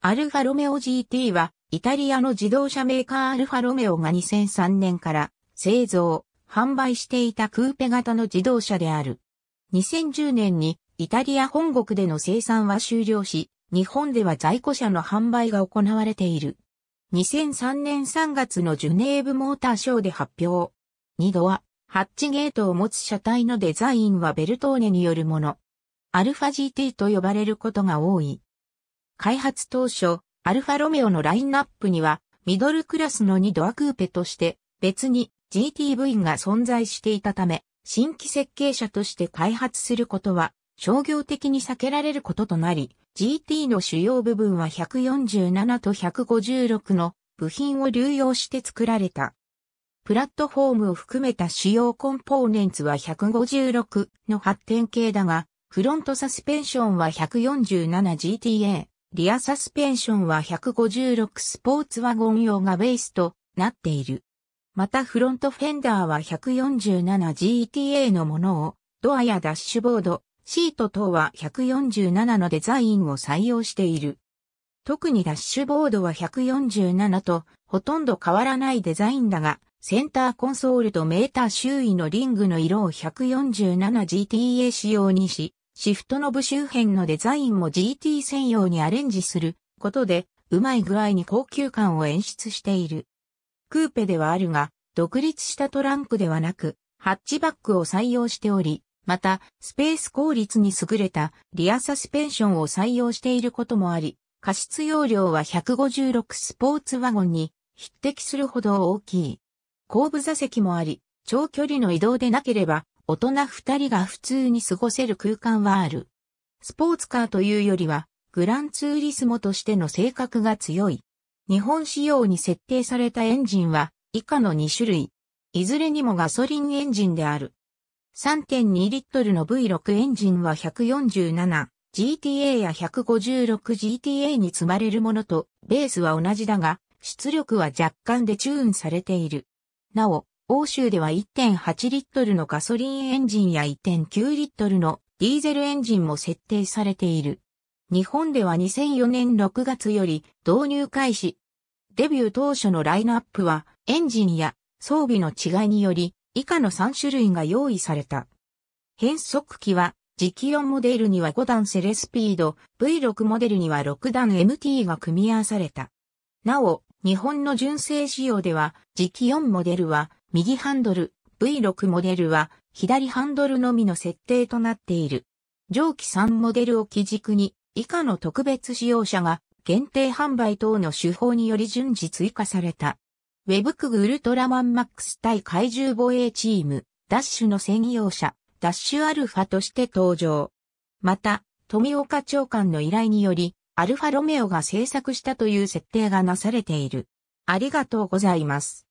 アルファロメオ GT は、イタリアの自動車メーカーアルファロメオが2003年から製造、販売していたクーペ型の自動車である。2010年にイタリア本国での生産は終了し、日本では在庫車の販売が行われている。2003年3月のジュネーブモーターショーで発表。2度は、ハッチゲートを持つ車体のデザインはベルトーネによるもの。アルファ GT と呼ばれることが多い。開発当初、アルファロメオのラインナップには、ミドルクラスの2ドアクーペとして、別に GTV が存在していたため、新規設計者として開発することは、商業的に避けられることとなり、GT の主要部分は147と156の部品を流用して作られた。プラットフォームを含めた主要コンポーネンツは156の発展系だが、フロントサスペンションは 147GTA、リアサスペンションは156スポーツワゴン用がベースとなっている。またフロントフェンダーは 147GTA のものを、ドアやダッシュボード、シート等は147のデザインを採用している。特にダッシュボードは147とほとんど変わらないデザインだが、センターコンソールとメーター周囲のリングの色を 147GTA 仕様にし、シフトノブ周辺のデザインも GT 専用にアレンジすることで、うまい具合に高級感を演出している。クーペではあるが、独立したトランクではなく、ハッチバックを採用しており、また、スペース効率に優れたリアサスペンションを採用していることもあり、過失容量は156スポーツワゴンに匹敵するほど大きい。後部座席もあり、長距離の移動でなければ大人二人が普通に過ごせる空間はある。スポーツカーというよりは、グランツーリスモとしての性格が強い。日本仕様に設定されたエンジンは、以下の2種類。いずれにもガソリンエンジンである。3.2リットルの V6 エンジンは 147GTA や 156GTA に積まれるものとベースは同じだが、出力は若干でチューンされている。なお、欧州では1.8リットルのガソリンエンジンや1.9リットルのディーゼルエンジンも設定されている。日本では2004年6月より導入開始。デビュー当初のラインナップはエンジンや装備の違いにより以下の3種類が用意された。変速機は磁気4モデルには5段セレスピード、V6 モデルには6段 MT が組み合わされた。なお、日本の純正仕様では、磁気4モデルは右ハンドル V6 モデルは左ハンドルのみの設定となっている。上記3モデルを基軸に以下の特別使用者が限定販売等の手法により順次追加された。ウェブクグウルトラマンマックス対怪獣防衛チーム、ダッシュの専用車、ダッシュアルファとして登場。また、富岡長官の依頼により、アルファロメオが制作したという設定がなされている。ありがとうございます。